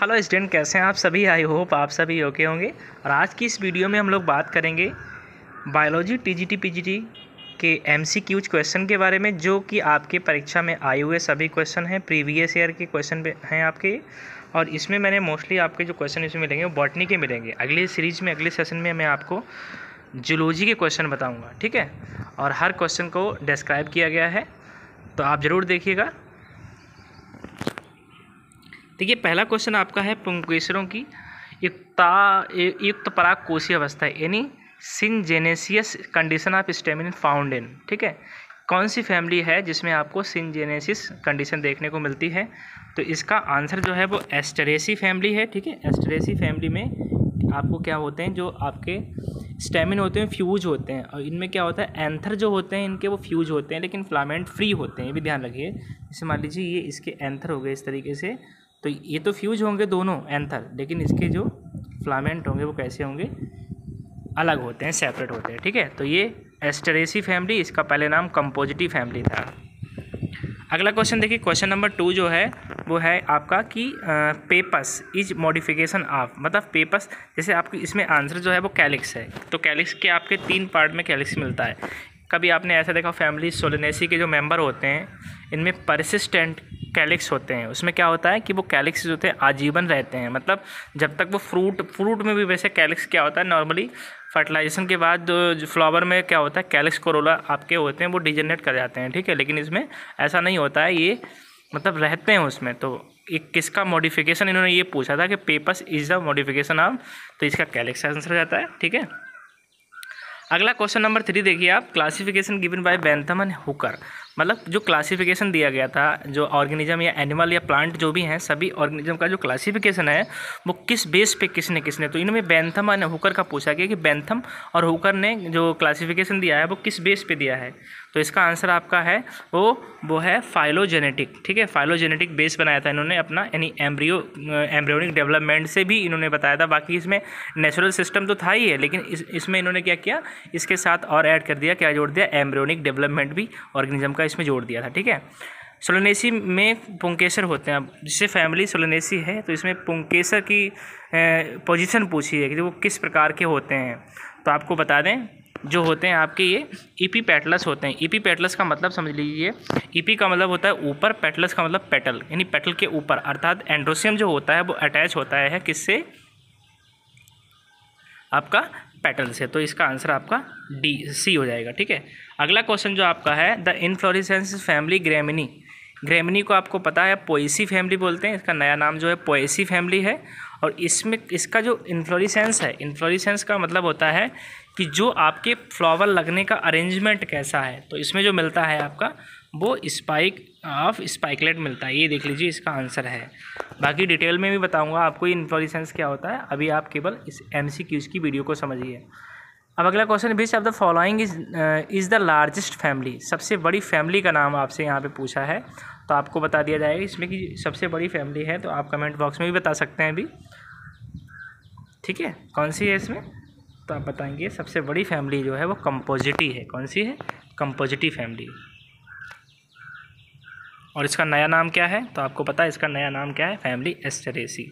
hello student कैसे हैं आप सभी आई होप आप सभी ओके होंगे और आज की इस वीडियो में हम लोग बात करेंगे बायोलॉजी टीजीटी पीजीटी के एमसीक्यूज क्वेश्चन के बारे में जो कि आपके परीक्षा में आए हुए सभी क्वेश्चन हैं प्रीवियस ईयर के क्वेश्चन हैं आपके और इसमें मैंने मोस्टली आपके जो क्वेश्चन इसमें मिलेंगे वो बॉटनी के मिलेंगे अगले सीरीज में अगले सेशन में मैं आपको जुलोजी के क्वेश्चन बताऊँगा ठीक है और हर क्वेश्चन को डिस्क्राइब किया गया है तो आप ज़रूर देखिएगा देखिए पहला क्वेश्चन आपका है पुंकेसरों की युक्ता युक्त पराग कोशी अवस्था यानी syngenesious condition of stamen found in ठीक है कौन सी फैमिली है जिसमें आपको सिंजेनेसिस कंडीशन देखने को मिलती है तो इसका आंसर जो है वो एस्टरेसी फैमिली है ठीक है एस्टरेसी फैमिली में आपको क्या होते हैं जो आपके स्टेमिन होते हैं फ्यूज होते हैं और इनमें क्या होता है एंथर जो होते हैं इनके वो फ्यूज होते हैं लेकिन फ्लामेंट फ्री होते हैं ये भी ध्यान रखिए जैसे मान लीजिए ये इसके एंथर हो गए इस तरीके से तो ये तो फ्यूज होंगे दोनों एंथर लेकिन इसके जो फ्लामेंट होंगे वो कैसे होंगे अलग होते हैं सेपरेट होते हैं ठीक है तो ये एस्टरेसी फैमिली इसका पहले नाम कंपोजिटिव फैमिली था अगला क्वेश्चन देखिए क्वेश्चन नंबर टू जो है वो है आपका कि पेपस इज मॉडिफिकेशन ऑफ मतलब पेपस जैसे आपको इसमें आंसर जो है वो कैलिक्स है तो कैलिक्स के आपके तीन पार्ट में कैलिक्स मिलता है कभी आपने ऐसा देखा फैमिली सोलनेसी के जो मेंबर होते हैं इनमें परसिस्टेंट कैलिक्स होते हैं उसमें क्या होता है कि वो कैलिक्स होते हैं आजीवन रहते हैं मतलब जब तक वो फ्रूट फ्रूट में भी वैसे कैलिक्स क्या होता है नॉर्मली फर्टिलाइजेशन के बाद फ्लावर में क्या होता है कैलिक्स कोरोला आपके होते हैं वो डिजेनरेट कर जाते हैं ठीक है लेकिन इसमें ऐसा नहीं होता है ये मतलब रहते हैं उसमें तो एक किसका मॉडिफिकेशन इन्होंने ये पूछा था कि pappus is the modification of तो इसका कैलिक्स आंसर जाता है ठीक है अगला क्वेश्चन नंबर थ्री देखिए आप classification given by Bentham and Hooker मतलब जो क्लासिफिकेशन दिया गया था जो ऑर्गेनिज्म या एनिमल या प्लांट जो भी हैं सभी ऑर्गेनिज्म का जो क्लासिफिकेशन है वो किस बेस पे किसने किसने तो इनमें बैंथम और हुकर का पूछा गया कि बैंथम और हुकर ने जो क्लासिफिकेशन दिया है वो किस बेस पे दिया है तो इसका आंसर आपका है वो वो है फाइलोजेनेटिक ठीक है फाइलोजेनेटिक बेस बनाया था इन्होंने अपना यानी एम्ब्रियो एम्ब्रियोनिक डेवलपमेंट से भी इन्होंने बताया था बाकी इसमें नेचुरल सिस्टम तो था ही है लेकिन इस इसमें इन्होंने क्या किया इसके साथ और ऐड कर दिया क्या जोड़ दिया एम्ब्रियोनिक डेवलपमेंट भी ऑर्गेनिज्म का इसमें जोड़ दिया था ठीक है सोलनेसी में पुंकेसर होते हैं अब जिससे फैमिली सोलनेसी है तो इसमें पुंकेसर की पोजीशन पूछी है कि वो किस प्रकार के होते हैं तो आपको बता दें जो होते हैं आपके ये ईपी e पेटलस होते हैं ईपी e पेटलस का मतलब समझ लीजिए ईपी e का मतलब होता है ऊपर पेटलस का मतलब पेटल यानी पेटल के ऊपर अर्थात एंड्रोसियम जो होता है वो अटैच होता है किससे आपका पेटल से तो इसका आंसर आपका डी सी हो जाएगा ठीक है अगला क्वेश्चन जो आपका है the inflorescence family Gramineae Gramineae को आपको पता है पोएसी फैमिली बोलते हैं इसका नया नाम जो है पोएसी फैमिली है और इसमें इसका जो इन्फ्लोरिसेंस है इन्फ्लोरिसेंस का मतलब होता है कि जो आपके फ्लावर लगने का अरेंजमेंट कैसा है तो इसमें जो मिलता है आपका वो स्पाइक ऑफ स्पाइकलेट मिलता है ये देख लीजिए इसका आंसर है बाकी डिटेल में भी बताऊंगा आपको इन्फ्लोरिसेंस क्या होता है अभी आप केवल इस एम की वीडियो को समझिए अब अगला question which of the following is is the largest family सबसे बड़ी फैमिली का नाम आपसे यहाँ पे पूछा है तो आपको बता दिया जाएगा इसमें कि सबसे बड़ी फैमिली है तो आप कमेंट बॉक्स में भी बता सकते हैं अभी ठीक है कौन सी है इसमें तो बताएंगे सबसे बड़ी फैमिली जो है वो कंपोजिटी है कौन सी है कंपोजिटी फैमिली और इसका नया नाम क्या है तो आपको पता है इसका नया नाम क्या है फैमिली एस्टरेसी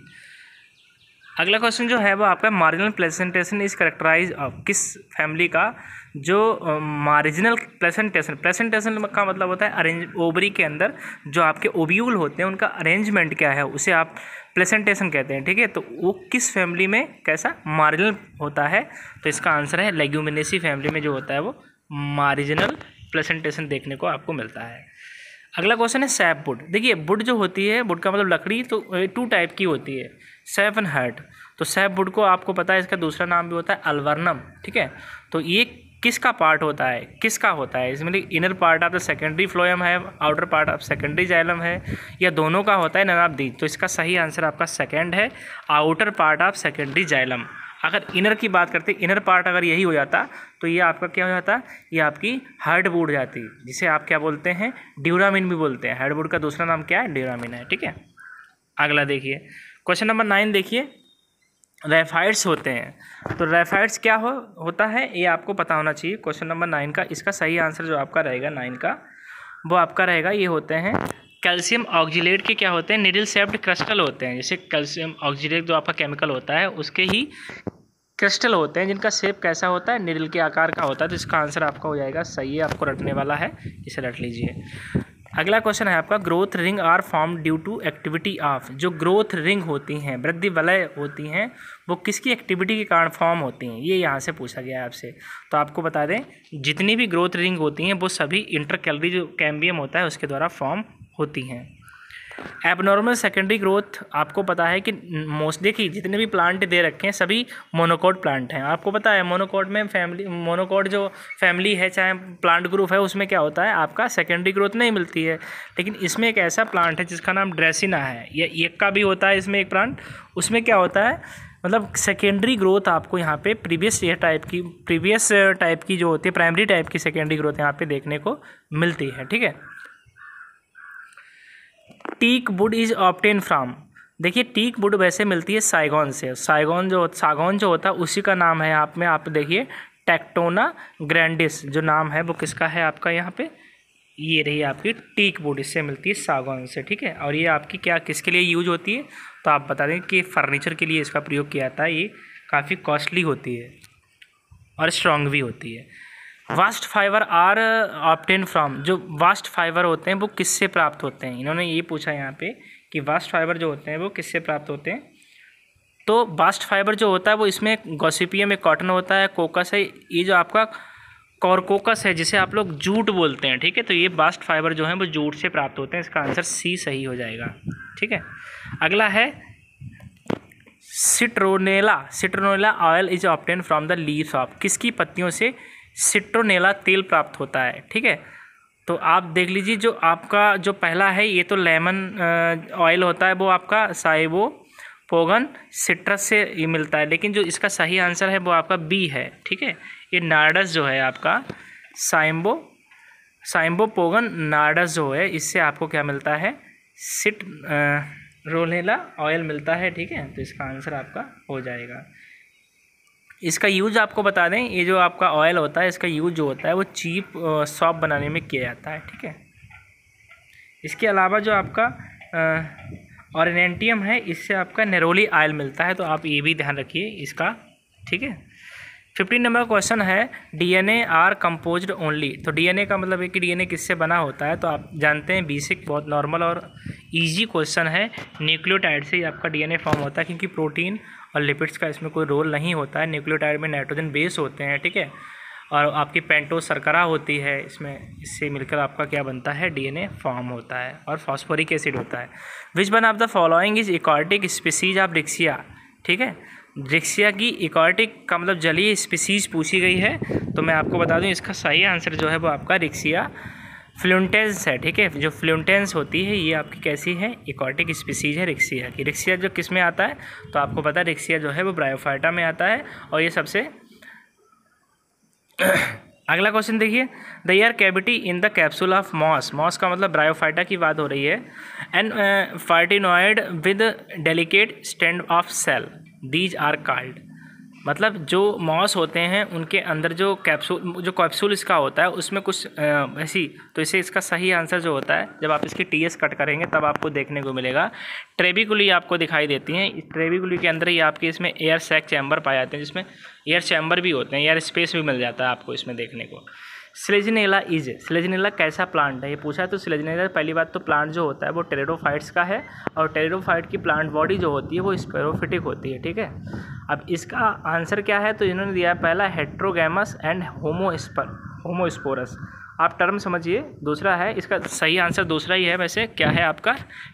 अगला क्वेश्चन जो है वो आपका marginal placentation is characterise of किस फैमिली का जो मार्जिनल प्लेसेंटेशन प्लेसेंटेशन का मतलब होता है अरेंज ओबरी के अंदर जो आपके ओब्यूल होते हैं उनका अरेंजमेंट क्या है उसे आप प्लेसेंटेशन कहते हैं ठीक है तो वो किस फैमिली में कैसा मार्जिनल होता है तो इसका आंसर है लेग्यूमिनेसी फैमिली में जो होता है वो मार्जिनल प्लेसेंटेशन देखने को आपको मिलता है अगला क्वेश्चन है सैप बुड देखिए बुड जो होती है बुड का मतलब लकड़ी तो टू uh, टाइप की होती है सेवन हर्ट तो सैपवुड को आपको पता है इसका दूसरा नाम भी होता है अलवरनम ठीक है तो ये किसका पार्ट होता है किसका होता है इसमें inner part of the secondary phloem है outer part of secondary xylem है या दोनों का होता है दी तो इसका सही आंसर आपका सेकेंड है outer part of secondary xylem अगर इनर की बात करते इनर पार्ट अगर यही हो जाता तो ये आपका क्या हो जाता ये आपकी हार्डवुड जाती जिसे आप क्या बोलते हैं ड्यूरामिन भी बोलते हैं बुड का दूसरा नाम क्या है ड्यूरामिन है ठीक है अगला देखिए क्वेश्चन नंबर नाइन देखिए रेफाइड्स होते हैं तो रेफाइड्स क्या हो होता है ये आपको पता होना चाहिए क्वेश्चन नंबर नाइन का इसका सही आंसर जो आपका रहेगा नाइन का वो आपका रहेगा ये होते हैं कैल्शियम ऑक्जिलेट के क्या होते हैं निडिल सेप्ड क्रिस्टल होते हैं जैसे कैल्शियम ऑक्जिलेट जो आपका केमिकल होता है उसके ही क्रिस्टल होते हैं जिनका सेप कैसा होता है निडिल के आकार का होता है तो इसका आंसर आपका हो जाएगा सही है आपको रटने वाला है इसे रट लीजिए अगला क्वेश्चन है आपका growth ring are form due to activity of जो ग्रोथ रिंग होती हैं वृद्धि वलय होती हैं वो किसकी एक्टिविटी के कारण फॉर्म होती हैं ये यहाँ से पूछा गया है आपसे तो आपको बता दें जितनी भी ग्रोथ रिंग होती हैं वो सभी इंटर कैलरी जो कैम्बियम होता है उसके द्वारा फॉर्म होती हैं एबनॉर्मल सेकेंडरी ग्रोथ आपको पता है कि मोस्ट देखिए जितने भी प्लांट दे रखे हैं सभी मोनोकोड प्लांट हैं आपको पता है मोनोकोड में फैमिली मोनोकोड जो फैमिली है चाहे प्लांट ग्रुप है उसमें क्या होता है आपका सेकेंडरी ग्रोथ नहीं मिलती है लेकिन इसमें एक ऐसा प्लांट है जिसका नाम ड्रेसिना है या एक का भी होता है इसमें एक प्लांट उसमें क्या होता है मतलब सेकेंडरी ग्रोथ आपको यहाँ पे प्रीवियस ईयर टाइप की प्रीवियस टाइप की जो होती है प्राइमरी टाइप की सेकेंडरी ग्रोथ यहाँ पे देखने को मिलती है ठीक है teak wood is obtain from देखिए टीक वुड वैसे मिलती है साइगॉन से साइगॉन जो सागौन जो होता है उसी का नाम है आप में आप देखिए टेक्टोना ग्रैंडिस जो नाम है वो किसका है आपका यहाँ पे ये रही आपकी टीक वुड इससे मिलती है सागौन से ठीक है और ये आपकी क्या किसके लिए यूज होती है तो आप बता दें कि फर्नीचर के लिए इसका प्रयोग किया जाता है ये काफ़ी कॉस्टली होती है और स्ट्रॉन्ग भी होती है bast fibre are obtain from जो वास्ट फाइबर होते हैं वो किससे प्राप्त होते हैं इन्होंने ये पूछा यहाँ पे कि वास्ट फाइबर जो होते हैं वो किससे प्राप्त होते हैं तो बास्ट फाइबर जो होता है वो इसमें गोसिपियम में कॉटन होता है कोकस है ये जो आपका कॉरकोकस है जिसे आप लोग जूट बोलते हैं ठीक है तो ये बास्ट फाइबर जो है वो जूट से प्राप्त होते हैं इसका आंसर सी सही हो जाएगा ठीक है अगला है citronella citronella oil is obtain from the leaves of किसकी पत्तियों से सिट्रोनेला तेल प्राप्त होता है ठीक है तो आप देख लीजिए जो आपका जो पहला है ये तो लेमन ऑयल होता है वो आपका साइबो पोगन सिट्रस से ये मिलता है लेकिन जो इसका सही आंसर है वो आपका बी है ठीक है ये नार्डस जो है आपका साइम्बो साइम्बो पोगन नार्डस जो है इससे आपको क्या मिलता है सिट रोलेला ऑयल मिलता है ठीक है तो इसका आंसर आपका हो जाएगा इसका यूज़ आपको बता दें ये जो आपका ऑयल होता है इसका यूज़ जो होता है वो चीप सॉप बनाने में किया जाता है ठीक है इसके अलावा जो आपका ऑरनेटियम है इससे आपका नेरोली ऑयल मिलता है तो आप ये भी ध्यान रखिए इसका ठीक है फिफ्टीन नंबर क्वेश्चन है डीएनए आर कंपोज्ड ओनली तो डीएनए का मतलब है कि डीएनए किससे बना होता है तो आप जानते हैं बेसिक बहुत नॉर्मल और इजी क्वेश्चन है न्यूक्लियोटाइड से ही आपका डीएनए फॉर्म होता है क्योंकि प्रोटीन और लिपिड्स का इसमें कोई रोल नहीं होता है न्यूक्लियोटाइड में नाइट्रोजन बेस होते हैं ठीक है और आपकी पेंटो सरकरा होती है इसमें इससे मिलकर आपका क्या बनता है डीएनए फॉर्म होता है और फॉस्फोरिक एसिड होता है which one of the following is aquatic species of Riccia ठीक है रिक्सिया की इकॉर्टिक का मतलब जलीय स्पीसीज पूछी गई है तो मैं आपको बता दूं इसका सही आंसर जो है वो आपका रिक्सिया फ्लूटेंस है ठीक है जो फ्लूटेंस होती है ये आपकी कैसी है इकॉटिक स्पीसीज है रिक्सिया की रिक्सिया जो किस में आता है तो आपको पता है रिक्सिया जो है वो ब्रायोफाइटा में आता है और ये सबसे अगला क्वेश्चन देखिए the air cavity in the capsule of moss moss का मतलब ब्रायोफाइटा की बात हो रही है एंड फार्टिनोइड with delicate strand of cell these are called मतलब जो मॉस होते हैं उनके अंदर जो कैप्सूल जो कैप्सूल इसका होता है उसमें कुछ ऐसी तो इसे इसका सही आंसर जो होता है जब आप इसकी टी एस कट करेंगे तब आपको देखने को मिलेगा ट्रेबिकुली आपको दिखाई देती हैं इस ट्रेबिकुली के अंदर ही आपके इसमें एयर सैक चैम्बर पाए जाते हैं जिसमें एयर चैम्बर भी होते हैं एयर स्पेस भी मिल जाता है आपको इसमें देखने को सिलेजनेला इज सिलेजनेला कैसा प्लांट है ये पूछा है तो सिलेजनेला पहली बात तो प्लांट जो होता है वो टेरेडोफाइट्स का है और टेरेडोफाइट की प्लांट बॉडी जो होती है वो स्पेरोफिटिक होती है ठीक है अब इसका आंसर क्या है तो इन्होंने दिया है पहला हेट्रोगेमस एंड होमोस्पर होमोस्पोरस आप टर्म समझिए दूसरा है इसका सही आंसर दूसरा ही है वैसे क्या है आपका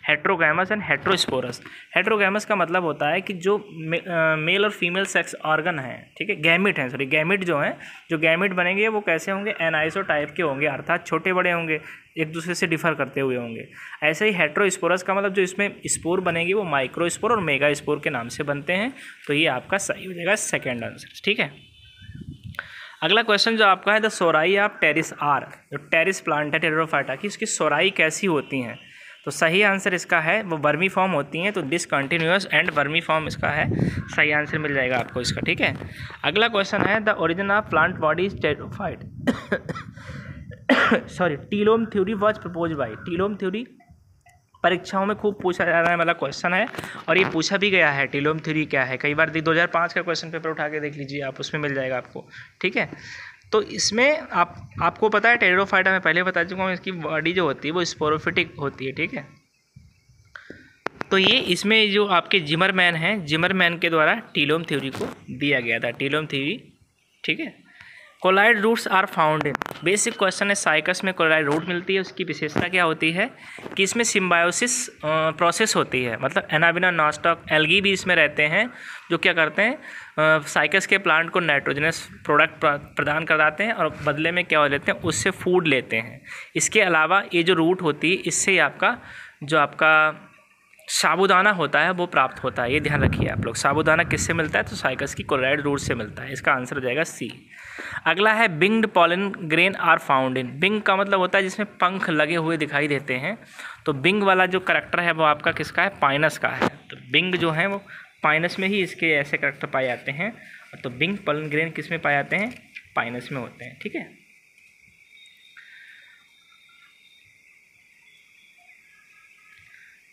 हेट्रोगैमस एंड हेट्रोस्पोरस हेट्रोगैमस का मतलब होता है कि जो मे, आ, मेल और फीमेल सेक्स ऑर्गन है ठीक है गैमिट हैं सॉरी गैमिट जो हैं जो गैमिट बनेंगे वो कैसे होंगे एनाइसो टाइप के होंगे अर्थात छोटे बड़े होंगे एक दूसरे से डिफर करते हुए होंगे ऐसे ही हेट्रोस्पोरस का मतलब जो इसमें स्पोर बनेगी वो माइक्रोस्पोर और मेगा स्पोर के नाम से बनते हैं तो ये आपका सही हो जाएगा सेकेंड आंसर ठीक है अगला क्वेश्चन जो आपका है the sori of pteris are जो टेरिस प्लांट है टेरोफाटा की उसकी सोराई कैसी होती हैं तो सही आंसर इसका है वो वर्मी फॉर्म होती हैं तो डिसकन्टीन्यूस एंड वर्मी फॉर्म इसका है सही आंसर मिल जाएगा आपको इसका ठीक है अगला क्वेश्चन है the origin of plant body is pteridophyte sorry telome theory was propose by telome theory परीक्षाओं में खूब पूछा जा रहा है वाला क्वेश्चन है और ये पूछा भी गया है टीलोम थ्री क्या है कई बार दी 2005 का क्वेश्चन पेपर उठा के देख लीजिए आप उसमें मिल जाएगा आपको ठीक है तो इसमें आप आपको पता है टेरोफाइटा मैं पहले बता चुका हूँ इसकी बॉडी जो होती है वो स्पोरोफिटिक होती है ठीक है तो ये इसमें जो आपके जिमर मैन हैं जिमर मैन के द्वारा टीलोम थ्योरी को दिया गया था टीलोम थ्योरी ठीक है coralloid roots are found in basic question है साइकस में क्लोराइड रूट मिलती है उसकी विशेषता क्या होती है कि इसमें सिम्बायोसिस प्रोसेस होती है मतलब एनाबिना नॉस्टॉक एल्गी भी इसमें रहते हैं जो क्या करते हैं साइकस के प्लांट को नाइट्रोजनस प्रोडक्ट प्रदान कराते हैं और बदले में क्या हो लेते हैं उससे फूड लेते हैं इसके अलावा ये जो रूट होती है इससे आपका जो आपका साबुदाना होता है वो प्राप्त होता है ये ध्यान रखिए आप लोग साबुदाना किससे मिलता है तो साइकस की क्लोराइड रूट से मिलता है इसका आंसर हो जाएगा सी अगला है winged pollen grain are found in बिंग का मतलब होता है जिसमें पंख लगे हुए दिखाई देते हैं तो बिंग वाला जो करेक्टर है वो आपका किसका है पाइनस का है तो बिंग जो है वो पाइनस में ही इसके ऐसे करेक्टर पाए जाते हैं तो बिंग पॉलन ग्रेन किस में पाए जाते हैं पाइनस में होते हैं ठीक है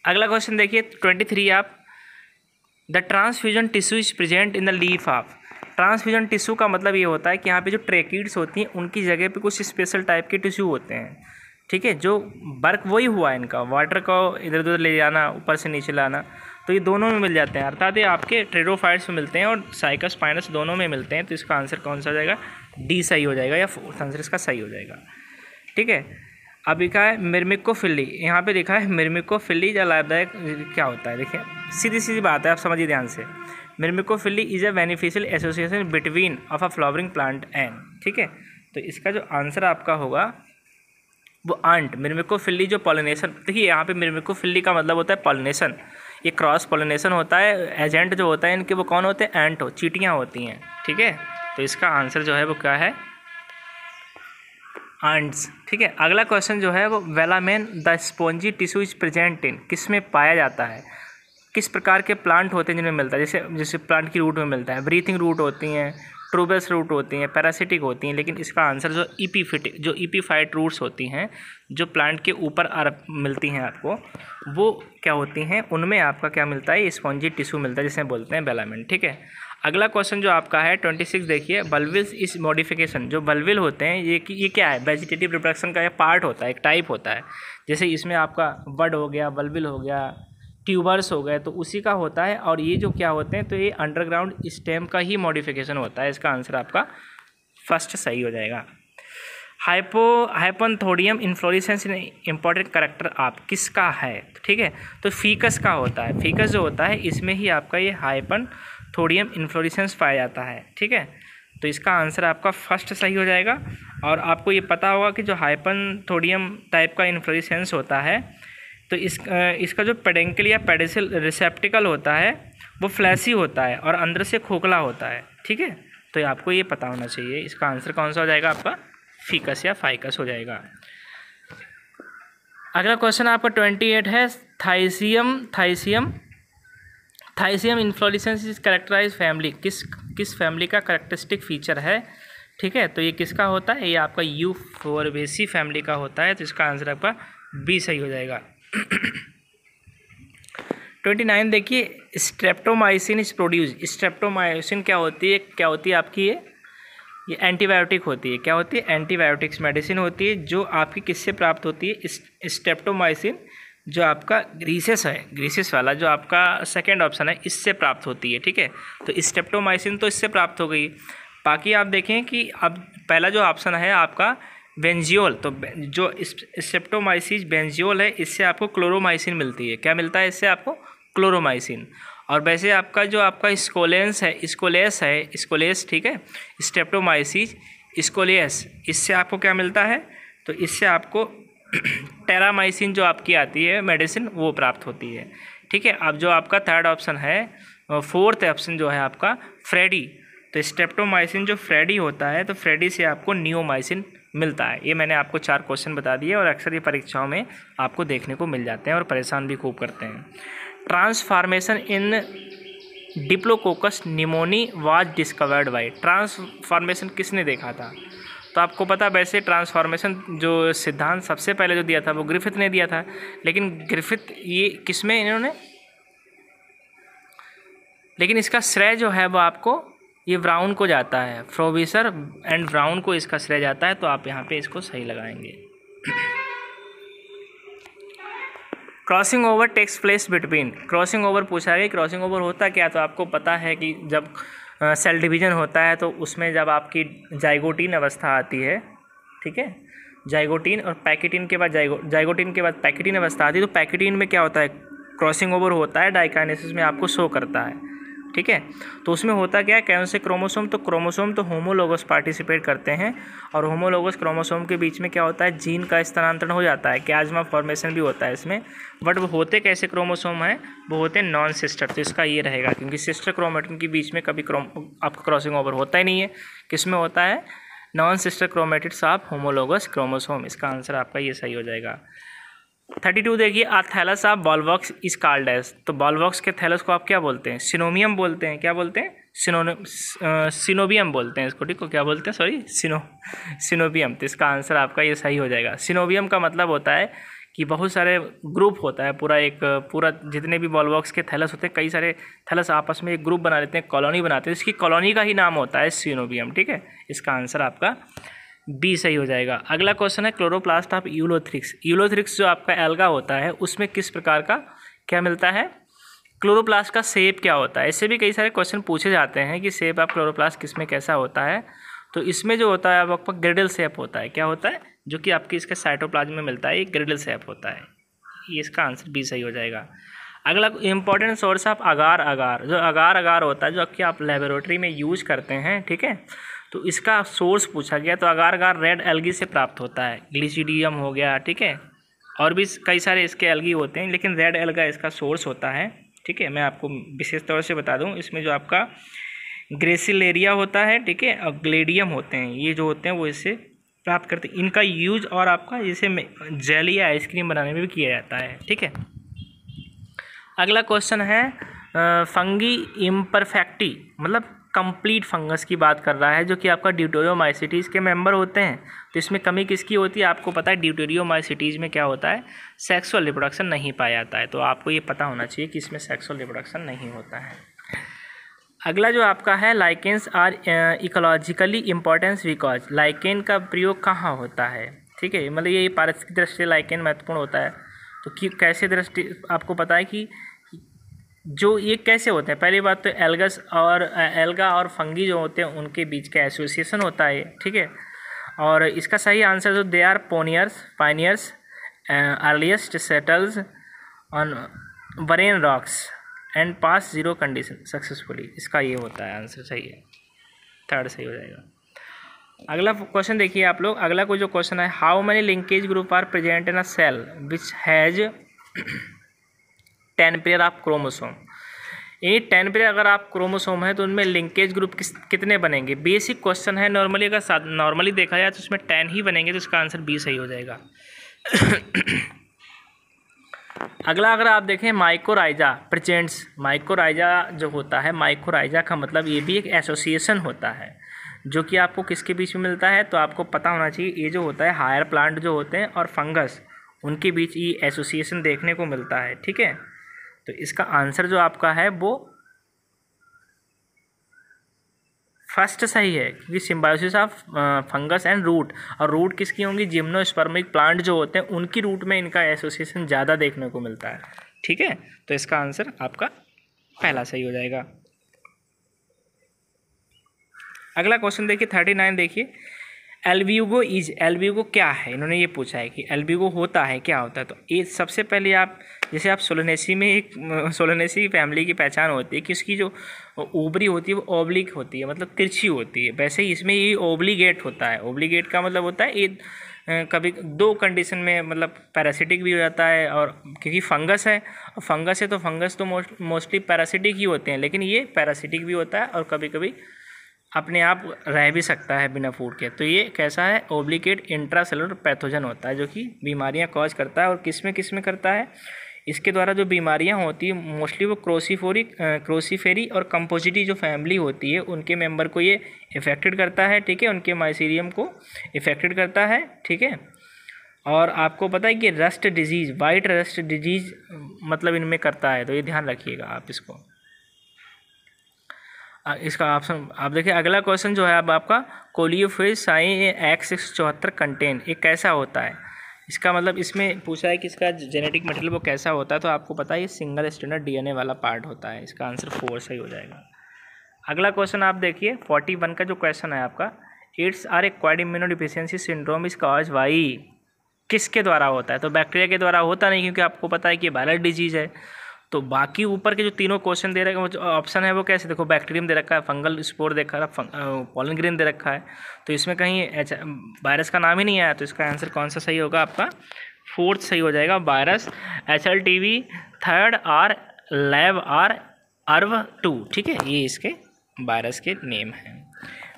अगला क्वेश्चन देखिए ट्वेंटी थ्री आप the transfusion tissue is present in the leaf of transfusion tissue का मतलब ये होता है कि यहाँ पे जो ट्रेकिड्स होती हैं उनकी जगह पे कुछ स्पेशल टाइप के टिश्यू होते हैं ठीक है जो बर्क वही हुआ है इनका वाटर को इधर उधर ले जाना ऊपर से नीचे लाना तो ये दोनों में मिल जाते हैं अर्थात ये आपके ट्रेडोफाइट्स में मिलते हैं और साइकस पाइनस दोनों में मिलते हैं तो इसका आंसर कौन सा हो जाएगा डी सही हो जाएगा या आंसर इसका सही हो जाएगा ठीक है अभी लिखा है मिर्मिको फिल्ली यहाँ पे लिखा है मिर्मिको फिल्ली या लाभदायक क्या होता है देखिए सीधी सीधी बात है आप समझिए ध्यान से myrmecophily is a beneficial association between of a flowering plant and ठीक है तो इसका जो आंसर आपका होगा वो आंट मिर्मिको फिल्ली जो पॉलिनेशन देखिए यहाँ पे फिल्ली का मतलब होता है पॉलिनेशन ये क्रॉस पॉलिनेशन होता है एजेंट जो होता है इनके वो कौन होते हैं एंट हो चीटियाँ होती हैं ठीक है तो इसका आंसर जो है वो क्या है आंट्स ठीक है अगला क्वेश्चन जो है वो velamen the spongy tissue is present in किस में पाया जाता है किस प्रकार के प्लांट होते हैं जिनमें मिलता है जैसे जैसे प्लांट की रूट में मिलता है ब्रीथिंग रूट होती हैं ट्रूबल्स रूट होती हैं पैरासिटिक होती हैं लेकिन इसका आंसर जो ईपीफिटिक जो ईपीफाइट रूट्स होती हैं जो प्लांट के ऊपर मिलती हैं आपको वो क्या होती हैं उनमें आपका क्या मिलता है स्पॉन्जी टिश्यू मिलता है जिसे बोलते हैं बेलामेंट ठीक है अगला क्वेश्चन जो आपका है ट्वेंटी सिक्स देखिए बल्विल्स इस मॉडिफिकेशन जो बल्विल होते हैं ये ये क्या है वेजिटेटिव रिप्रोडक्शन का एक पार्ट होता है एक टाइप होता है जैसे इसमें आपका बड हो गया बल्विल हो गया ट्यूबर्स हो गए तो उसी का होता है और ये जो क्या होते हैं तो ये अंडरग्राउंड स्टेम का ही मॉडिफिकेशन होता है इसका आंसर आपका फर्स्ट सही हो जाएगा hypo hypanthodium inflorescence important character आप किसका है ठीक है तो फीकस का होता है फीकस जो होता है इसमें ही आपका ये हाइपन थोड़ियम इन्फ्लोरिसेंस पाया जाता है ठीक है तो इसका आंसर आपका फर्स्ट सही हो जाएगा और आपको ये पता होगा कि जो हाइपन थोडियम टाइप का इन्फ्लोरिसेंस होता है तो इस इसका जो पेडेंकल या पेडिसल रिसेप्टिकल होता है वो फ्लैसी होता है और अंदर से खोखला होता है ठीक है तो आपको ये पता होना चाहिए इसका आंसर कौन सा हो जाएगा आपका फीकस या फाइकस हो जाएगा अगला क्वेश्चन आपका ट्वेंटी एट है थाइसियम थाइसियम थाइसियम इन्फ्लोरिसेंस इज करेक्टराइज फैमिली किस किस फैमिली का करेक्टरिस्टिक फीचर है ठीक है तो ये किसका होता है ये आपका यू फोरबेसी फैमिली का होता है तो इसका आंसर आपका बी सही हो जाएगा ट्वेंटी नाइन देखिए स्ट्रेप्टोमाइसिन इज प्रोड्यूस स्ट्रेप्टोमाइसिन क्या होती है क्या होती है आपकी ये ये एंटीबायोटिक होती है क्या होती है एंटीबायोटिक्स मेडिसिन होती है जो आपकी किससे प्राप्त होती है स्ट्रेप्टोमाइसिन जो आपका ग्रीसेस है ग्रीसेस वाला जो आपका सेकेंड ऑप्शन है इससे प्राप्त होती है ठीक है तो स्टेप्टोमाइसिन तो इससे प्राप्त हो गई बाकी आप देखें कि अब पहला जो ऑप्शन है आपका बेंजियोल तो जो स्टेप्टोमाइसिस बेंजियोल है इससे आपको क्लोरोमाइसिन मिलती है क्या मिलता है इससे आपको क्लोरोमाइसिन और वैसे आपका जो आपका स्कोलेंस है स्कोलेस है स्कोलेस ठीक है स्टेप्टोमाइसिस स्कोलेस इससे आपको क्या मिलता है तो इससे आपको टेरामाइसिन जो आपकी आती है मेडिसिन वो प्राप्त होती है ठीक है अब जो आपका थर्ड ऑप्शन है फोर्थ ऑप्शन जो है आपका फ्रेडी तो स्टेप्टोमाइसिन जो फ्रेडी होता है तो फ्रेडी से आपको नियोमाइसिन मिलता है ये मैंने आपको चार क्वेश्चन बता दिए और अक्सर ये परीक्षाओं में आपको देखने को मिल जाते हैं और परेशान भी खूब करते हैं transformation in Diplococcus pneumoniae was discovered by transformation किसने देखा था तो आपको पता वैसे ट्रांसफॉर्मेशन जो सिद्धांत सबसे पहले जो दिया था वो ग्रिफिथ ने दिया था लेकिन ग्रिफिथ ये किस में इन्होंने लेकिन इसका श्रेय जो है वो आपको ये ब्राउन को जाता है फ्रोविसर एंड ब्राउन को इसका श्रेय जाता है तो आप यहाँ पे इसको सही लगाएंगे crossing over takes place between crossing over पूछा गया क्रॉसिंग ओवर होता क्या तो आपको पता है कि जब सेल डिवीज़न होता है तो उसमें जब आपकी जाइगोटीन अवस्था आती है ठीक है जाइगोटीन और पैकेटिन के बाद जाइगो जाइगोटीन के बाद पैकेटिन अवस्था आती है तो पैकेटिन में क्या होता है क्रॉसिंग ओवर होता है डाइकाइनेसिस में आपको शो करता है ठीक है तो उसमें होता क्या है कौन से क्रोमोसोम तो क्रोमोसोम तो होमोलोगस पार्टिसिपेट करते हैं और होमोलोगस क्रोमोसोम के बीच में क्या होता है जीन का स्थानांतरण हो जाता है क्याजमा फॉर्मेशन भी होता है इसमें बट वो होते कैसे क्रोमोसोम हैं वो होते हैं नॉन सिस्टर तो इसका ये रहेगा क्योंकि सिस्टर क्रोमेटिन के बीच में कभी क्रोम आपका क्रॉसिंग ओवर होता ही नहीं है किस में होता है non sister chromatids of homologous chromosome इसका आंसर आपका ये सही हो जाएगा थर्टी टू देखिए आ थैलस ऑफ बॉलवॉक्स इस कार्ड एस तो बॉलवॉक्स के थैलस को आप क्या बोलते हैं सिनोमियम बोलते हैं क्या बोलते हैं सिनो सिनोबियम uh, बोलते हैं इसको ठीक को क्या बोलते हैं सॉरी सिनो सिनोबियम तो इसका आंसर आपका ये सही हो जाएगा सिनोबियम का मतलब होता है कि बहुत सारे ग्रुप होता है पूरा एक पूरा जितने भी बॉलवॉक्स के थैलस होते हैं कई सारे थैलस आपस में एक ग्रुप बना लेते हैं कॉलोनी बनाते हैं इसकी कॉलोनी का ही नाम होता है सिनोबियम ठीक है इसका आंसर आपका बी सही हो जाएगा अगला क्वेश्चन है क्लोरोप्लास्ट ऑफ यूलोथ्रिक्स यूलोथ्रिक्स जो आपका एल्गा होता है उसमें किस प्रकार का क्या मिलता है क्लोरोप्लास्ट का सेप क्या होता है ऐसे भी कई सारे क्वेश्चन पूछे जाते हैं कि सेप ऑफ क्लोरोप्लास्ट किस में कैसा होता है तो इसमें जो होता है आपका ग्रेडल सेप होता है क्या होता है जो कि आपके इसके साइटोप्लाज्म में मिलता है ये ग्रेडल सेप होता है ये इसका आंसर बी सही हो जाएगा अगला important source of agar agar जो अगार अगार होता है जो कि आप लेबोरेटरी में यूज करते हैं ठीक है तो इसका सोर्स पूछा गया तो अगार अगार रेड एलगी से प्राप्त होता है ग्लिसिडियम हो गया ठीक है और भी कई सारे इसके एल्गी होते हैं लेकिन रेड एल्गा इसका सोर्स होता है ठीक है मैं आपको विशेष तौर से बता दूँ इसमें जो आपका ग्रेसिलेरिया होता है ठीक है और ग्लेडियम होते हैं ये जो होते हैं वो इसे प्राप्त करते हैं इनका यूज और आपका इसे जेली या आइसक्रीम बनाने में भी किया जाता है ठीक है अगला क्वेश्चन है फंगी इम्परफेक्टी मतलब कंप्लीट फंगस की बात कर रहा है जो कि आपका ड्यूटोरियोमाइसिटीज़ के मेंबर होते हैं तो इसमें कमी किसकी होती है आपको पता है ड्यूटोरियोमाइसिटीज़ में क्या होता है सेक्सुअल रिप्रोडक्शन नहीं पाया जाता है तो आपको ये पता होना चाहिए कि इसमें सेक्सुअल रिप्रोडक्शन नहीं होता है अगला जो आपका है lichens are ecologically importance because lichen का प्रयोग कहाँ होता है ठीक है मतलब ये पारिस्थितिक दृष्टि लाइकेन महत्वपूर्ण होता है तो कि कैसे दृष्टि आपको पता है कि जो ये कैसे होता है पहली बात तो एल्गस और एल्गा और फंगी जो होते हैं उनके बीच का एसोसिएशन होता है ठीक है और इसका सही आंसर जो they are pioneers pioneers earliest settles on barren rocks and pass zero condition successfully इसका ये होता है आंसर सही है थर्ड सही हो जाएगा अगला क्वेश्चन देखिए आप लोग अगला कोई जो क्वेश्चन है how many linkage group are present in a cell which has ten pair of chromosome ये टेन पेयर अगर आप क्रोमोसोम हैं तो उनमें लिंकेज ग्रुप किस कितने बनेंगे बेसिक क्वेश्चन है नॉर्मली अगर नॉर्मली देखा जाए तो उसमें टेन ही बनेंगे तो इसका आंसर बी सही हो जाएगा अगला अगर आप देखें माइकोराइजा प्रचेंट्स माइकोराइजा जो होता है माइकोराइजा का मतलब ये भी एक एसोसिएशन होता है जो कि आपको किसके बीच में मिलता है तो आपको पता होना चाहिए ये जो होता है हायर प्लांट जो होते हैं और फंगस उनके बीच ये एसोसिएशन देखने को मिलता है ठीक है तो इसका आंसर जो आपका है वो फर्स्ट सही है क्योंकि symbiosis of fungus and root और रूट किसकी होंगी जिम्नोस्पर्मिक प्लांट जो होते हैं उनकी रूट में इनका एसोसिएशन ज़्यादा देखने को मिलता है ठीक है तो इसका आंसर आपका पहला सही हो जाएगा अगला क्वेश्चन देखिए थर्टी नाइन देखिए एलवीगो इज एलवीगो क्या है इन्होंने ये पूछा है कि एलवीगो होता है क्या होता है तो ये सबसे पहले आप जैसे आप सोलनेसी में एक सोलनेसी फैमिली की पहचान होती है कि उसकी जो ओबरी होती है वो ओब्लिक होती है मतलब तिरछी होती है वैसे ही इसमें ये ओब्लीगेट होता है ओब्लीगेट का मतलब होता है ये कभी दो कंडीशन में मतलब पैरासिटिक भी हो जाता है और क्योंकि फंगस है फंगस है तो फंगस तो मोस्टली पैरासिटिक ही होते हैं लेकिन ये पैरासिटिक भी होता है और कभी कभी अपने आप रह भी सकता है बिना फूड के तो ये कैसा है ओब्लिकेट इंट्रासेलुलर पैथोजन होता है जो कि बीमारियां कॉज करता है और किस में किस में करता है इसके द्वारा जो बीमारियां होती हैं मोस्टली वो क्रोसीफोरी क्रोसीफेरी और कंपोजिटी जो फैमिली होती है उनके मेंबर को ये इफेक्टेड करता है ठीक है उनके माइसीरियम को इफेक्टेड करता है ठीक है और आपको पता है कि rust disease white rust disease मतलब इनमें करता है तो ये ध्यान रखिएगा आप इसको इसका ऑप्शन आप देखिए अगला क्वेश्चन जो है अब आपका कोलियोफेज साई एक्स एक्स चौहत्तर कंटेन ये कैसा होता है इसका मतलब इसमें पूछा है कि इसका जेनेटिक मटेरियल वो कैसा होता है तो आपको पता है ये सिंगल स्टैंडर्ड डीएनए वाला पार्ट होता है इसका आंसर फोर सही हो जाएगा अगला क्वेश्चन आप देखिए फोर्टी वन का जो क्वेश्चन है आपका AIDS are acquired immunodeficiency syndrome is cause by किसके द्वारा होता है तो बैक्टीरिया के द्वारा होता नहीं क्योंकि आपको पता है कि वायरल डिजीज़ है तो बाकी ऊपर के जो तीनों क्वेश्चन दे रखे ऑप्शन है वो कैसे देखो बैक्टीरियम दे रखा है फंगल स्पोर दे रखा है पॉलन ग्रीन दे रखा है तो इसमें कहीं वायरस का नाम ही नहीं आया तो इसका आंसर कौन सा सही होगा आपका फोर्थ सही हो जाएगा virus H L T V third or LAV or ARV two ठीक है ये इसके वायरस के नेम हैं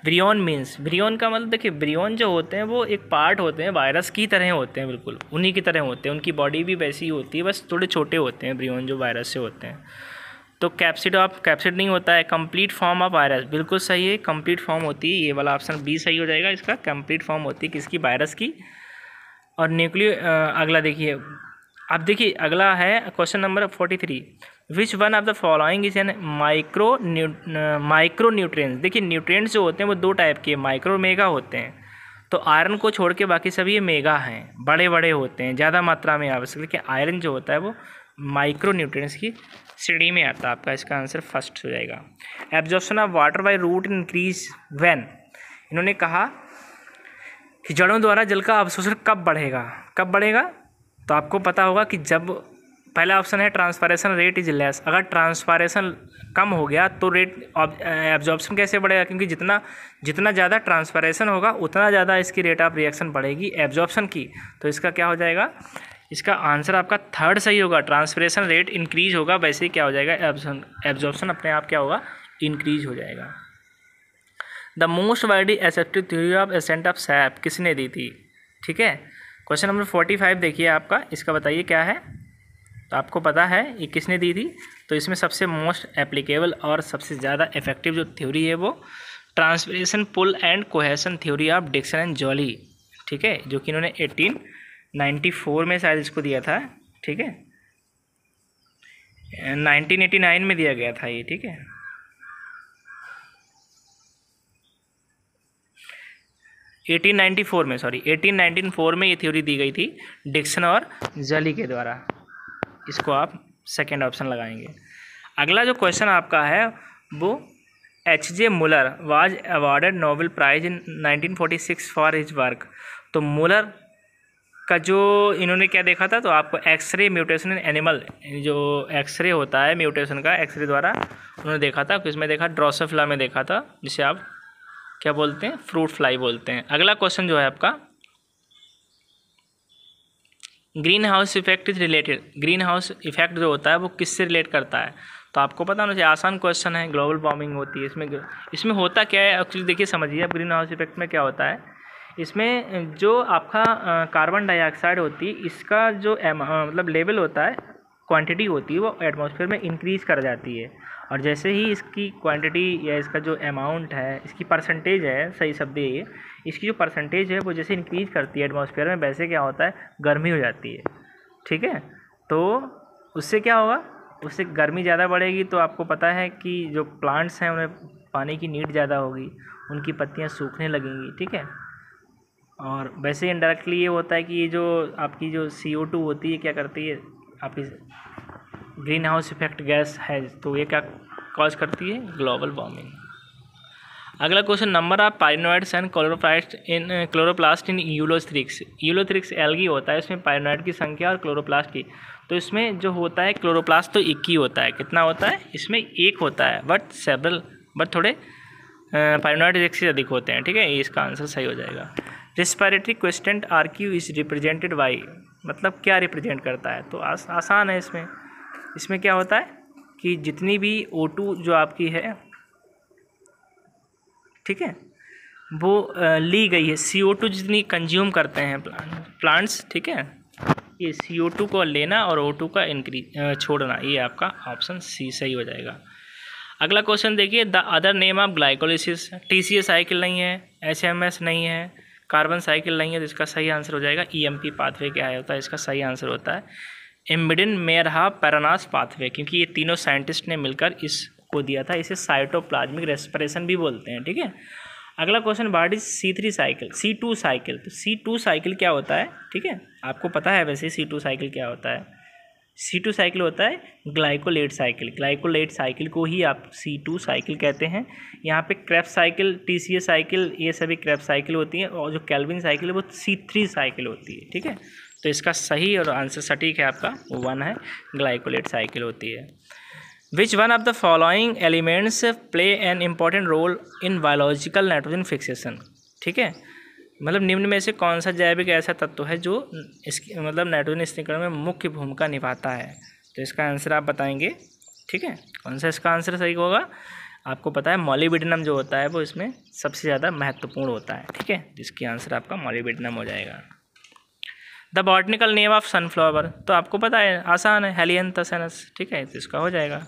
ब्रियोन मीन्स ब्रियोन का मतलब देखिए ब्रियोन जो होते हैं वो एक पार्ट होते हैं वायरस की तरह होते हैं बिल्कुल उन्हीं की तरह होते हैं उनकी बॉडी भी वैसी ही होती है बस थोड़े छोटे होते हैं ब्रियोन जो वायरस से होते हैं तो कैप्सिड आप कैप्सिड नहीं होता है कंप्लीट फॉर्म ऑफ वायरस बिल्कुल सही है कंप्लीट फॉर्म होती है ये वाला ऑप्शन बी सही हो जाएगा इसका कंप्लीट फॉर्म होती है किसकी वायरस की और न्यूक्लियो अगला देखिए अब देखिए अगला है question number forty three which one of the following is an micro micro nutrients देखिए न्यूट्रिएंट्स जो होते हैं वो दो टाइप के माइक्रो मेगा होते हैं तो आयरन को छोड़ के बाकी सभी ये मेगा हैं बड़े बड़े होते हैं ज़्यादा मात्रा में आवश्यक लेकिन आयरन जो होता है वो माइक्रो न्यूट्रिएंट्स की सीढ़ी में आता है आपका इसका आंसर फर्स्ट हो जाएगा absorption of water by root increase when इन्होंने कहा कि जड़ों द्वारा जल का अवशोषण कब बढ़ेगा कब बढ़ेगा तो आपको पता होगा कि जब पहला ऑप्शन है ट्रांसफारेशन रेट इज़ लेस अगर ट्रांसफारेशन कम हो गया तो रेट एब्जॉर्प्शन eh, कैसे बढ़ेगा क्योंकि जितना जितना ज़्यादा ट्रांसफारेशन होगा उतना ज़्यादा इसकी रेट ऑफ रिएक्शन बढ़ेगी एब्जॉर्बन की तो इसका क्या हो जाएगा इसका आंसर आपका थर्ड सही होगा ट्रांसफरेशन रेट इंक्रीज होगा वैसे ही क्या हो जाएगा एब्जॉर्प्शन अपने आप क्या होगा इंक्रीज हो जाएगा the most widely accepted theory of ascent of sap किसने दी थी ठीक है क्वेश्चन नंबर फोर्टी फाइव देखिए आपका इसका बताइए क्या है तो आपको पता है ये किसने दी थी तो इसमें सबसे मोस्ट एप्लीकेबल और सबसे ज़्यादा इफेक्टिव जो थ्योरी है वो transpiration pull and cohesion theory of Dixon and Joly ठीक है जो कि इन्होंने एटीन नाइन्टी फोर में शायद इसको दिया था ठीक है नाइनटीन एटी नाइन में दिया गया था ये ठीक है 1894 में सॉरी 1894 में ये थ्योरी दी गई थी डिक्सन और जली के द्वारा इसको आप सेकेंड ऑप्शन लगाएंगे अगला जो क्वेश्चन आपका है वो H J Muller was awarded Nobel prize in 1946 for his work तो मुलर का जो इन्होंने क्या देखा था तो आपको एक्सरे म्यूटेशन इन एनिमल जो एक्सरे होता है म्यूटेशन का एक्सरे द्वारा उन्होंने देखा था किसमें देखा ड्रोसोफिला में देखा था जिसे आप क्या बोलते हैं फ्रूट फ्लाई बोलते हैं अगला क्वेश्चन जो है आपका greenhouse effect is related greenhouse effect जो होता है वो किससे रिलेट करता है तो आपको पता ना आसान क्वेश्चन है ग्लोबल वार्मिंग होती है इसमें इसमें होता क्या है एक्चुअली देखिए समझिए अब ग्रीन हाउस इफेक्ट में क्या होता है इसमें जो आपका कार्बन डाइऑक्साइड होती है इसका जो मतलब लेवल होता है क्वांटिटी होती है वो एटमॉस्फेयर में इंक्रीज़ कर जाती है और जैसे ही इसकी क्वांटिटी या इसका जो अमाउंट है इसकी परसेंटेज है सही शब्द ये इसकी जो परसेंटेज है वो जैसे इंक्रीज करती है एटमॉस्फेयर में वैसे क्या होता है गर्मी हो जाती है ठीक है तो उससे क्या होगा उससे गर्मी ज़्यादा बढ़ेगी तो आपको पता है कि जो प्लांट्स हैं उन्हें पानी की नीड ज़्यादा होगी उनकी पत्तियाँ सूखने लगेंगी ठीक है और वैसे इनडायरेक्टली ये होता है कि ये जो आपकी जो सी होती है क्या करती है आपकी ग्रीन हाउस इफेक्ट गैस है तो ये क्या कॉज करती है ग्लोबल वार्मिंग अगला question number of pyrenoids and chloroplast in chloroplast in Ulothrix Ulothrix algae होता है इसमें पायरनोइड की संख्या और क्लोरोप्लास्ट की तो इसमें जो होता है क्लोरोप्लास्ट तो एक ही होता है कितना होता है इसमें एक होता है बट सेबरल बट थोड़े पायरनोइड uh, एक से अधिक होते हैं ठीक है इसका आंसर सही हो जाएगा respiratory question R Q is represented by मतलब क्या रिप्रेजेंट करता है तो आस, आसान है इसमें इसमें क्या होता है कि जितनी भी ओ टू जो आपकी है ठीक है वो ली गई है सी ओ टू जितनी कंज्यूम करते हैं प्लांट्स ठीक है ये सी ओ टू को लेना और ओ टू का इंक्रीज छोड़ना ये आपका ऑप्शन सी सही हो जाएगा अगला क्वेश्चन देखिए the other name of glycolysis T C A cycle नहीं है एस एम एस नहीं है कार्बन साइकिल नहीं है तो इसका सही आंसर हो जाएगा ई एम पी पाथवे क्या होता है इसका सही आंसर होता है एम्बिडिन मेयरहा पैरानास पाथवे क्योंकि ये तीनों साइंटिस्ट ने मिलकर इसको दिया था इसे साइटोप्लाज्मिक रेस्पिरेशन भी बोलते हैं ठीक है अगला question what is C three cycle C two cycle तो सी टू साइकिल क्या होता है ठीक है आपको पता है वैसे सी टू साइकिल क्या होता है सी टू साइकिल होता है ग्लाइकोलेट साइकिल ग्लाइकोलेट साइकिल को ही आप सी टू साइकिल कहते हैं यहाँ पे Krebs cycle T C A cycle ये सभी क्रैप साइकिल होती हैं और जो कैलविन साइकिल है वो सी थ्री साइकिल होती है ठीक है तो इसका सही और आंसर सटीक है आपका वो वन है ग्लाइकोलेट साइकिल होती है which one of the following elements play an important role in biological nitrogen fixation ठीक है मतलब निम्न में से कौन सा जैविक ऐसा तत्व है जो इसकी मतलब नाइट्रोजन स्निकरण में मुख्य भूमिका निभाता है तो इसका आंसर आप बताएंगे ठीक है कौन सा इसका आंसर सही होगा आपको पता है मॉलीबिडनम जो होता है वो इसमें सबसे ज़्यादा महत्वपूर्ण होता है ठीक है जिसकी तो आंसर आपका मॉलीबिडनम हो जाएगा the botanical name of sunflower तो आपको पता है आसान है तसनस ठीक है तो इसका हो जाएगा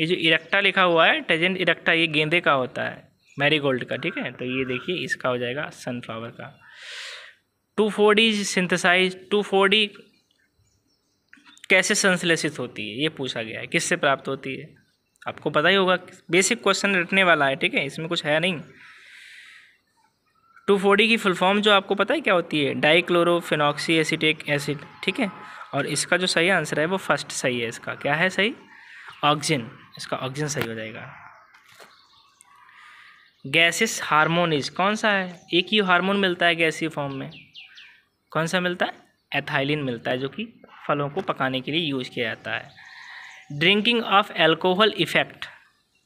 ये जो इरेक्टा लिखा हुआ है टेजेंट इरेक्टा ये गेंदे का होता है मैरीगोल्ड का ठीक है तो ये देखिए इसका हो जाएगा सनफ्लावर का two four D synthesize two four D कैसे संश्लेषित होती है ये पूछा गया है किससे प्राप्त होती है आपको पता ही होगा बेसिक क्वेश्चन रटने वाला है ठीक है इसमें कुछ है नहीं टू फोर्टी की फुल फॉर्म जो आपको पता है क्या होती है डाईक्लोरोफेनॉक्सी एसिटिक एसिड ठीक है और इसका जो सही आंसर है वो फर्स्ट सही है इसका क्या है सही ऑक्सीजन इसका ऑक्सीजन सही हो जाएगा गैसेस हार्मोनिज कौन सा है एक ही हारमोन मिलता है गैसी फॉर्म में कौन सा मिलता है एथाइलिन मिलता है जो कि फलों को पकाने के लिए यूज किया जाता है ड्रिंकिंग ऑफ एल्कोहल इफ़ेक्ट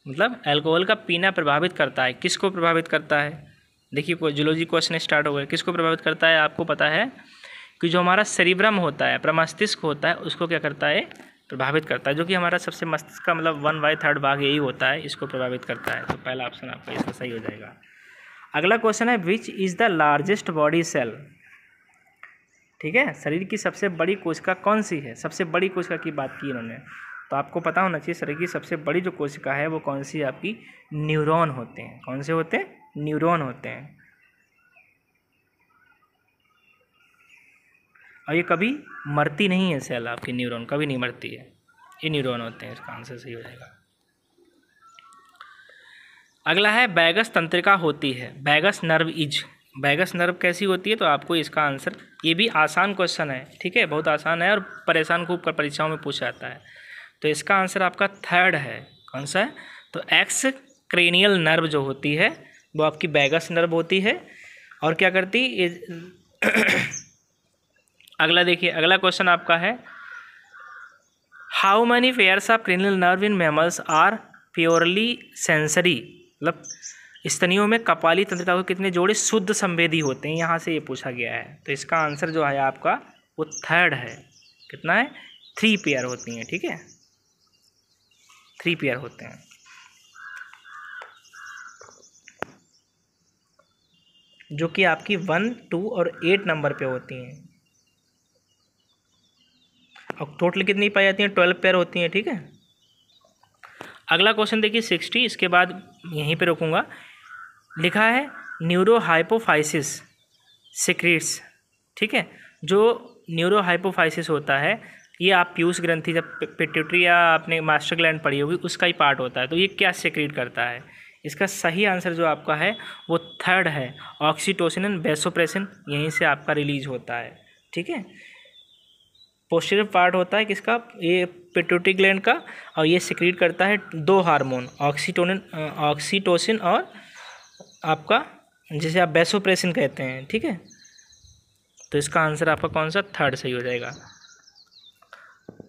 मतलब एल्कोहल का पीना प्रभावित करता है किसको प्रभावित करता है देखिए जूलॉजी क्वेश्चन स्टार्ट हो गया किसको प्रभावित करता है आपको पता है कि जो हमारा शरीब्रम होता है प्रमस्तिष्क मस्तिष्क होता है उसको क्या करता है प्रभावित करता है जो कि हमारा सबसे मस्तिष्क का मतलब वन बाई थर्ड भाग यही होता है इसको प्रभावित करता है तो पहला ऑप्शन आपका इसका सही हो जाएगा अगला क्वेश्चन है which is the largest body cell ठीक है शरीर की सबसे बड़ी कोशिका कौन सी है सबसे बड़ी कोशिका की बात की इन्होंने तो आपको पता होना चाहिए शरीर की सबसे बड़ी जो कोशिका है वो कौन सी आपकी न्यूरॉन होते हैं कौन से होते हैं न्यूरॉन होते हैं और ये कभी मरती नहीं है सेल आपकी न्यूरॉन कभी नहीं मरती है ये न्यूरॉन होते हैं इसका आंसर सही हो जाएगा अगला है बैगस तंत्रिका होती है vagus nerve is vagus nerve कैसी होती है तो आपको इसका आंसर ये भी आसान क्वेश्चन है ठीक है बहुत आसान है और परेशान खूब कर परीक्षाओं में पूछा जाता है तो इसका आंसर आपका थर्ड है कौन सा है तो एक्स क्रेनियल नर्व जो होती है वो आपकी बैगस नर्व होती है और क्या करती अगला देखिए अगला क्वेश्चन आपका है how many pairs of cranial nerve in mammals are purely sensory मतलब स्तनियों में कपाली तंत्रिका को कितने जोड़े शुद्ध संवेदी होते हैं यहाँ से ये पूछा गया है तो इसका आंसर जो है आपका वो थर्ड है कितना है थ्री पेयर होती हैं ठीक है थ्री पेयर होते हैं जो कि आपकी वन टू और एट नंबर पे होती हैं और टोटल कितनी पाई जाती हैं ट्वेल्व पेयर होती हैं ठीक है अगला क्वेश्चन देखिए सिक्सटी इसके बाद यहीं पे रुकूंगा लिखा है न्यूरोहाइपोफाइसिस सिक्रीट्स ठीक है जो न्यूरोहाइपोफाइसिस होता है ये आप पीयूष ग्रंथि जब पिट्यूटरी या आपने मास्टर ग्लैंड पढ़ी होगी उसका ही पार्ट होता है तो ये क्या सिक्रीट करता है इसका सही आंसर जो आपका है वो थर्ड है ऑक्सीटोसिन एंड बेसोप्रेसिन यहीं से आपका रिलीज होता है ठीक है पोस्टर पार्ट होता है किसका ये पेट्रोटिक ग्लैंड का और ये सिक्रीट करता है दो हार्मोन ऑक्सीटोनिन ऑक्सीटोसिन और आपका जिसे आप बेसोप्रेसिन कहते हैं ठीक है तो इसका आंसर आपका कौन सा थर्ड सही हो जाएगा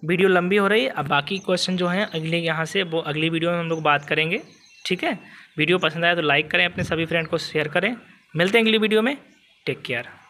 वीडियो लंबी हो रही है अब बाकी क्वेश्चन जो हैं अगले यहाँ से वो अगली वीडियो में हम लोग बात करेंगे ठीक है वीडियो पसंद आया तो लाइक करें अपने सभी फ्रेंड को शेयर करें मिलते हैं अगली वीडियो में टेक केयर